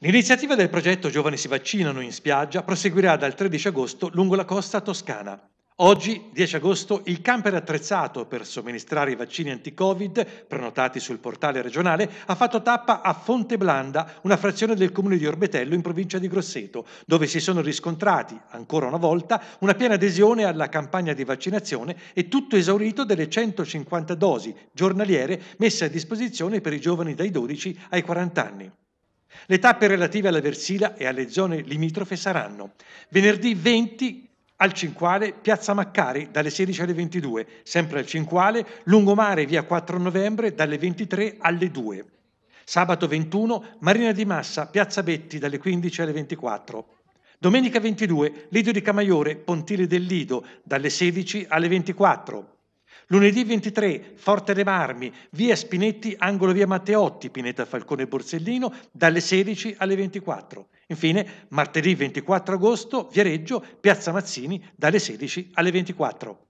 L'iniziativa del progetto Giovani si vaccinano in spiaggia proseguirà dal 13 agosto lungo la costa toscana. Oggi, 10 agosto, il camper attrezzato per somministrare i vaccini anti-Covid, prenotati sul portale regionale, ha fatto tappa a Fonteblanda, una frazione del comune di Orbetello in provincia di Grosseto, dove si sono riscontrati, ancora una volta, una piena adesione alla campagna di vaccinazione e tutto esaurito delle 150 dosi giornaliere messe a disposizione per i giovani dai 12 ai 40 anni. Le tappe relative alla Versila e alle zone limitrofe saranno venerdì 20 al Cinquale, Piazza Maccari dalle 16 alle 22, sempre al Cinquale, Lungomare via 4 novembre dalle 23 alle 2. Sabato 21, Marina di Massa, Piazza Betti dalle 15 alle 24. Domenica 22, Lido di Camaiore, Pontile del Lido dalle 16 alle 24. Lunedì 23, Forte De Marmi, via Spinetti, angolo via Matteotti, Pineta Falcone Borsellino, dalle 16 alle 24. Infine, martedì 24 agosto, Viareggio, piazza Mazzini, dalle 16 alle 24.